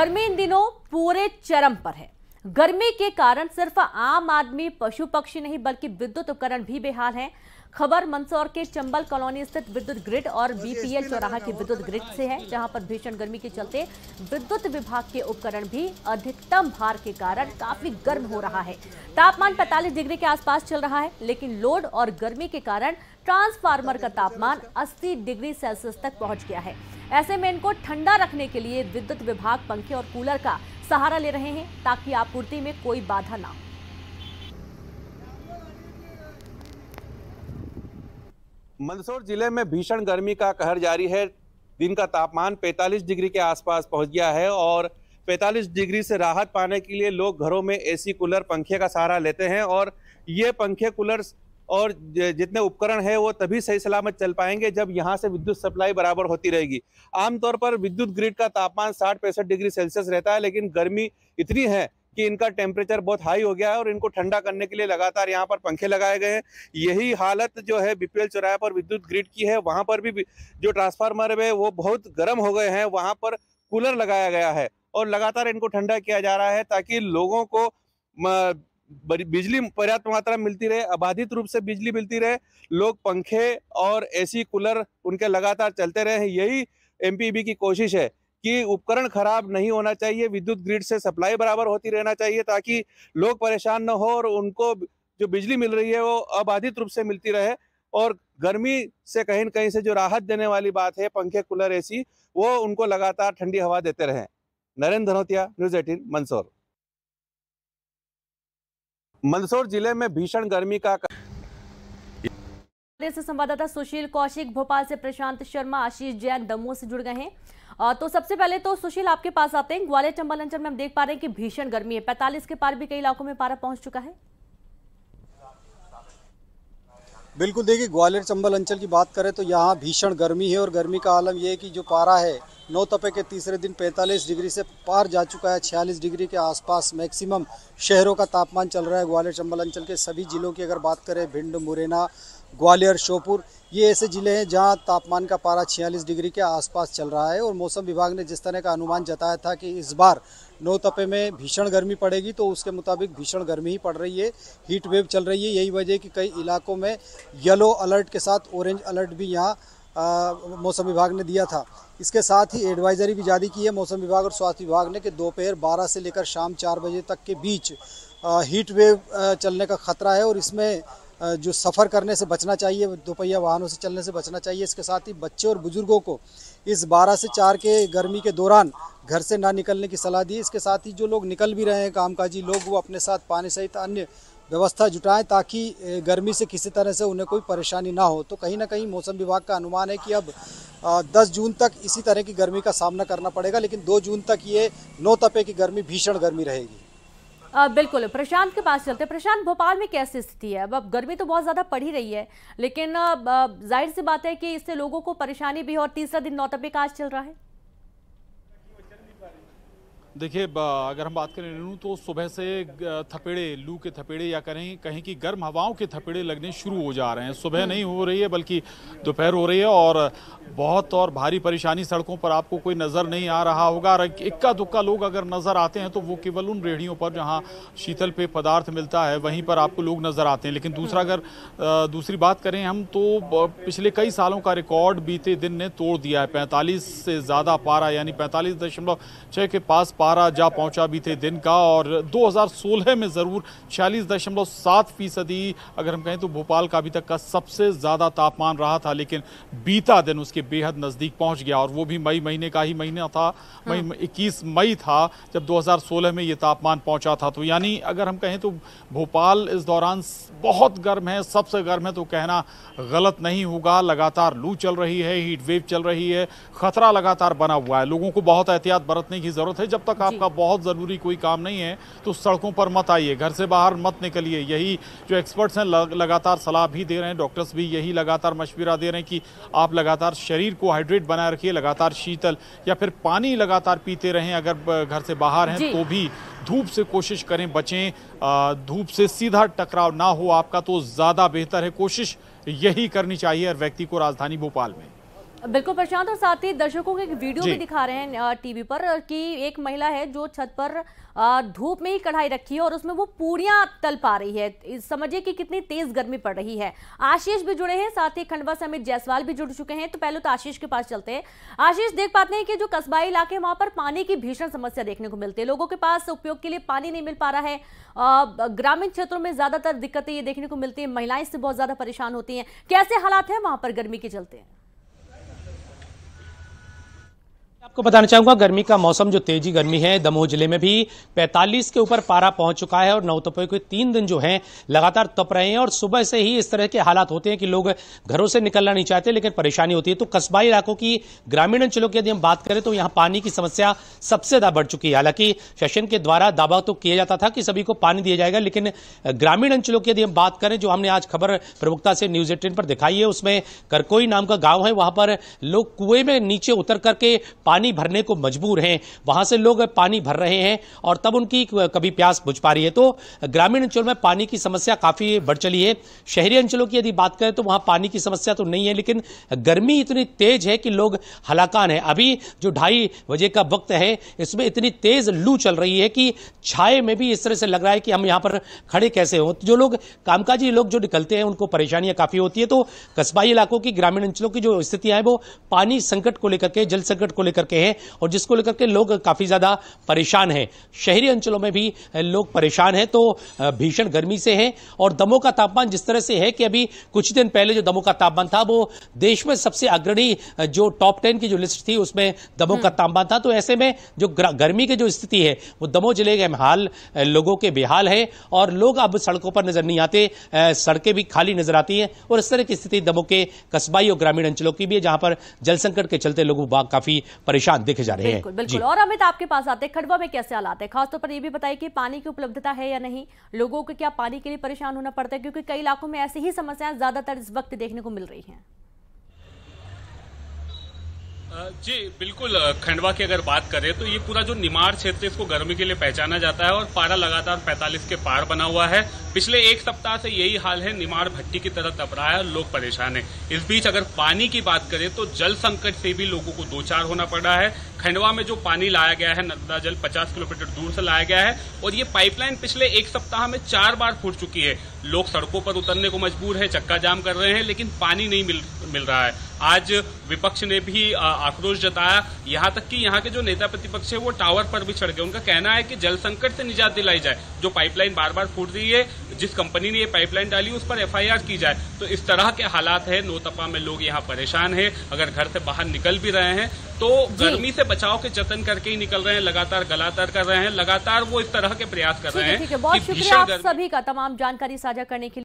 गर्मी इन दिनों पूरे चरम पर है गर्मी के कारण सिर्फ आम आदमी पशु पक्षी नहीं बल्कि विद्युत उपकरण भी बेहाल हैं खबर मंदसौर के चंबल कॉलोनी स्थित विद्युत ग्रिड और बीपीएल चौराहा की विद्युत ग्रिड से है जहां पर भीषण गर्मी के चलते विद्युत विभाग के उपकरण भी अधिकतम भार के कारण काफी गर्म हो रहा है तापमान 45 डिग्री के आसपास चल रहा है लेकिन लोड और गर्मी के कारण ट्रांसफार्मर का तापमान 80 डिग्री सेल्सियस तक पहुंच गया है ऐसे में इनको ठंडा रखने के लिए विद्युत विभाग पंखे और कूलर का सहारा ले रहे हैं ताकि आपूर्ति में कोई बाधा ना हो मंदसौर जिले में भीषण गर्मी का कहर जारी है दिन का तापमान 45 डिग्री के आसपास पहुंच गया है और 45 डिग्री से राहत पाने के लिए लोग घरों में एसी कूलर पंखे का सहारा लेते हैं और ये पंखे कूलर और जितने उपकरण हैं वो तभी सही सलामत चल पाएंगे जब यहाँ से विद्युत सप्लाई बराबर होती रहेगी आमतौर पर विद्युत ग्रिड का तापमान साठ पैंसठ डिग्री सेल्सियस रहता है लेकिन गर्मी इतनी है कि इनका टेम्परेचर बहुत हाई हो गया है और इनको ठंडा करने के लिए लगातार यहाँ पर पंखे लगाए गए हैं यही हालत जो है बीपीएल चौराहे पर विद्युत ग्रिड की है वहाँ पर भी जो ट्रांसफार्मर है वो बहुत गर्म हो गए हैं वहाँ पर कूलर लगाया गया है और लगातार इनको ठंडा किया जा रहा है ताकि लोगों को बिजली पर्याप्त मात्रा में मिलती रहे अबाधित रूप से बिजली मिलती रहे लोग पंखे और एसी कूलर उनके लगातार चलते रहे यही एमपीबी की कोशिश है कि उपकरण खराब नहीं होना चाहिए विद्युत ग्रिड से सप्लाई बराबर होती रहना चाहिए ताकि लोग परेशान न हो और उनको जो बिजली मिल रही है वो अबाधित रूप से मिलती रहे और गर्मी से कहीं ना कहीं से जो राहत देने वाली बात है पंखे कूलर एसी वो उनको लगातार ठंडी हवा देते रहें नरेंद्र धनोतिया न्यूज एटीन मंदसौर मंदसौर जिले में भीषण गर्मी का संवाददाता सुशील कौशिक भोपाल से प्रशांत शर्मा आशीष जैन दमोह से जुड़ गए हैं तो सबसे पहले तो सुशील आपके पास आते हैं ग्वालियर चंबल अंचल में हम देख पा रहे हैं कि भीषण गर्मी है पैंतालीस के पार भी कई इलाकों में पारा पहुंच चुका है बिल्कुल देखिए ग्वालियर चंबल अंचल की बात करें तो यहाँ भीषण गर्मी है और गर्मी का आलम यह है कि जो पारा है नौ तपे के तीसरे दिन 45 डिग्री से पार जा चुका है 46 डिग्री के आसपास मैक्सिमम शहरों का तापमान चल रहा है ग्वालियर चंबल अंचल के सभी जिलों की अगर बात करें भिंड मुरैना ग्वालियर श्योपुर ये ऐसे ज़िले हैं जहां तापमान का पारा 46 डिग्री के आसपास चल रहा है और मौसम विभाग ने जिस तरह का अनुमान जताया था कि इस बार नौतपे में भीषण गर्मी पड़ेगी तो उसके मुताबिक भीषण गर्मी ही पड़ रही है हीट वेव चल रही है यही वजह कि कई इलाकों में येलो अलर्ट के साथ ऑरेंज अलर्ट भी यहाँ मौसम विभाग ने दिया था इसके साथ ही एडवाइजरी भी जारी की है मौसम विभाग और स्वास्थ्य विभाग ने कि दोपहर बारह से लेकर शाम चार बजे तक के बीच हीट वेव चलने का खतरा है और इसमें जो सफ़र करने से बचना चाहिए दोपहिया वाहनों से चलने से बचना चाहिए इसके साथ ही बच्चे और बुज़ुर्गों को इस 12 से 4 के गर्मी के दौरान घर से ना निकलने की सलाह दी इसके साथ ही जो लोग निकल भी रहे हैं कामकाजी लोग वो अपने साथ पानी सहित अन्य व्यवस्था जुटाएं ताकि गर्मी से किसी तरह से उन्हें कोई परेशानी ना हो तो कहीं ना कहीं मौसम विभाग का अनुमान है कि अब 10 जून तक इसी तरह की गर्मी का सामना करना पड़ेगा लेकिन 2 जून तक ये नौ तपे की गर्मी भीषण गर्मी रहेगी बिल्कुल प्रशांत के पास चलते हैं प्रशांत भोपाल में कैसी स्थिति है अब गर्मी तो बहुत ज़्यादा पड़ ही रही है लेकिन जाहिर सी बात है कि इससे लोगों को परेशानी भी है और तीसरा दिन नौतपे का आज चल रहा है देखिए अगर हम बात करें रेणु तो सुबह से थपेड़े लू के थपेड़े या कहें कहें कि गर्म हवाओं के थपेड़े लगने शुरू हो जा रहे हैं सुबह हम्म। नहीं हो रही है बल्कि दोपहर हो रही है और बहुत और भारी परेशानी सड़कों पर आपको कोई नज़र नहीं आ रहा होगा और इक्का दुक्का लोग अगर नज़र आते हैं तो वो केवल उन रेहड़ियों पर जहाँ शीतल पेय पदार्थ मिलता है वहीं पर आपको लोग नज़र आते हैं लेकिन दूसरा हम्म। अगर दूसरी बात करें हम तो पिछले कई सालों का रिकॉर्ड बीते दिन ने तोड़ दिया है पैंतालीस से ज़्यादा पारा यानी पैंतालीस के पास पारा जा पहुंचा भी थे दिन का और 2016 में ज़रूर छियालीस दशमलव सात फीसदी अगर हम कहें तो भोपाल का अभी तक का सबसे ज़्यादा तापमान रहा था लेकिन बीता दिन उसके बेहद नज़दीक पहुंच गया और वो भी मई महीने का ही महीना था मई हाँ। इक्कीस मई था जब 2016 में ये तापमान पहुँचा था तो यानी अगर हम कहें तो भोपाल इस दौरान बहुत गर्म है सबसे गर्म है तो कहना गलत नहीं होगा लगातार लू चल रही है हीट वेव चल रही है खतरा लगातार बना हुआ है लोगों को बहुत एहतियात बरतने की ज़रूरत है जब तक आपका बहुत ज़रूरी कोई काम नहीं है तो सड़कों पर मत आइए घर से बाहर मत निकलिए यही जो एक्सपर्ट्स हैं लग, लगातार सलाह भी दे रहे हैं डॉक्टर्स भी यही लगातार मशवरा दे रहे हैं कि आप लगातार शरीर को हाइड्रेट बनाए रखिए लगातार शीतल या फिर पानी लगातार पीते रहें अगर घर से बाहर हैं तो भी धूप से कोशिश करें बचें धूप से सीधा टकराव ना हो आपका तो ज़्यादा बेहतर है कोशिश यही करनी चाहिए हर व्यक्ति को राजधानी भोपाल में बिल्कुल प्रशांत और साथ ही दर्शकों के एक वीडियो भी दिखा रहे हैं टीवी पर कि एक महिला है जो छत पर धूप में ही कढ़ाई रखी है और उसमें वो पूरियां तल पा रही है समझिए कि कितनी तेज गर्मी पड़ रही है आशीष भी जुड़े हैं साथ ही खंडवा से अमित जायसवाल भी जुड़ चुके हैं तो पहले तो आशीष के पास चलते हैं आशीष देख पाते हैं कि जो कस्बाई इलाके हैं वहां पर पानी की भीषण समस्या देखने को मिलती है लोगों के पास उपयोग के लिए पानी नहीं मिल पा रहा है ग्रामीण क्षेत्रों में ज्यादातर दिक्कतें ये देखने को मिलती है महिलाएं इससे बहुत ज्यादा परेशान होती हैं कैसे हालात है वहां पर गर्मी के चलते हैं आपको बताना चाहूंगा गर्मी का मौसम जो तेजी गर्मी है दमोह जिले में भी 45 के ऊपर पारा पहुंच चुका है और नवतपे के तीन दिन जो हैं लगातार तप रहे हैं और सुबह से ही इस तरह के हालात होते हैं कि लोग घरों से निकलना नहीं चाहते लेकिन परेशानी होती है तो कस्बाई इलाकों की ग्रामीण अंचलों की यदि हम बात करें तो यहाँ पानी की समस्या सबसे ज़्यादा बढ़ चुकी है हालांकि शासन के द्वारा दावा तो किया जाता था कि सभी को पानी दिया जाएगा लेकिन ग्रामीण अंचलों की यदि हम बात करें जो हमने आज खबर प्रमुखता से न्यूज एटीन पर दिखाई है उसमें करकोई नाम का गाँव है वहां पर लोग कुएं में नीचे उतर करके पानी भरने को मजबूर हैं वहां से लोग पानी भर रहे हैं और तब उनकी कभी प्यास बुझ पा रही है तो ग्रामीण अंचल में पानी की समस्या काफ़ी बढ़ चली है शहरी अंचलों की यदि बात करें तो वहां पानी की समस्या तो नहीं है लेकिन गर्मी इतनी तेज है कि लोग हलाकान है अभी जो ढाई बजे का वक्त है इसमें इतनी तेज लू चल रही है कि छाए में भी इस तरह से लग रहा है कि हम यहां पर खड़े कैसे हो जो लोग कामकाजी लोग जो निकलते हैं उनको परेशानियां काफ़ी होती है तो कस्बाई इलाकों की ग्रामीण अंचलों की जो स्थितियां हैं वो पानी संकट को लेकर के जल संकट को लेकर लेकर के है और जिसको लेकर के लोग काफ़ी ज़्यादा परेशान हैं शहरी अंचलों में भी लोग परेशान हैं तो भीषण गर्मी से है और दमों का तापमान जिस तरह से है कि अभी कुछ दिन पहले जो दमों का तापमान था वो देश में सबसे अग्रणी जो टॉप टेन की जो लिस्ट थी उसमें दमों का हम्म। तापमान था तो ऐसे में जो गर्मी की जो स्थिति है वो दमो जिले के हाल लोगों के बेहाल है और लोग अब सड़कों पर नजर नहीं आते सड़कें भी खाली नजर आती हैं और इस तरह की स्थिति दमो के कस्बाई और ग्रामीण अंचलों की भी है जहां पर जल संकट के चलते लोग काफी परेशान देखे जा रहे हैं बिल्कुल बिल्कुल और अमित आपके पास आते हैं खड़वा में कैसे हालात है खासतौर पर यह भी बताइए कि पानी की उपलब्धता है या नहीं लोगों को क्या पानी के लिए परेशान होना पड़ता है क्योंकि कई इलाकों में ऐसी ही समस्याएं ज्यादातर इस वक्त देखने को मिल रही है जी बिल्कुल खंडवा की अगर बात करें तो ये पूरा जो निमाड़ क्षेत्र इसको गर्मी के लिए पहचाना जाता है और पारा लगातार 45 के पार बना हुआ है पिछले एक सप्ताह से यही हाल है निमाड़ भट्टी की तरह तप रहा है और लोग परेशान हैं इस बीच अगर पानी की बात करें तो जल संकट से भी लोगों को दो चार होना पड़ रहा है खंडवा में जो पानी लाया गया है नर्मदा जल 50 किलोमीटर दूर से लाया गया है और ये पाइपलाइन पिछले एक सप्ताह में चार बार फूट चुकी है लोग सड़कों पर उतरने को मजबूर है चक्का जाम कर रहे हैं लेकिन पानी नहीं मिल मिल रहा है आज विपक्ष ने भी आक्रोश जताया यहाँ तक कि यहाँ के जो नेता प्रतिपक्ष है वो टावर पर भी चढ़ गए उनका कहना है कि जल संकट से निजात दिलाई जाए जो पाइपलाइन बार बार फूट रही है जिस कंपनी ने ये पाइपलाइन डाली उस पर एफआईआर की जाए तो इस तरह के हालात है नोतपा में लोग यहाँ परेशान है अगर घर से बाहर निकल भी रहे हैं तो गर्मी से बचाव के जतन करके ही निकल रहे हैं लगातार गलातार कर रहे हैं लगातार वो इस तरह के प्रयास कर रहे तो हैं बहुत शुक्रिया सभी का तमाम जानकारी साझा करने के लिए